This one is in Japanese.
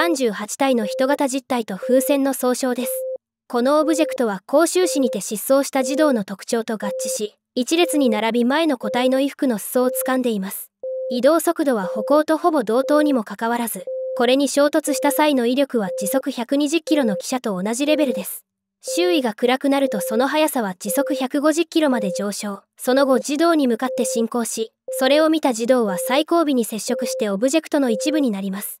38体の人型実体と風船の総称です。このオブジェクトは甲州市にて失踪した児童の特徴と合致し、一列に並び前の個体の衣服の裾を掴んでいます。移動速度は歩行とほぼ同等にもかかわらず、これに衝突した際の威力は時速120キロの汽車と同じレベルです。周囲が暗くなるとその速さは時速150キロまで上昇その後児童に向かって進行しそれを見た児童は最後尾に接触してオブジェクトの一部になります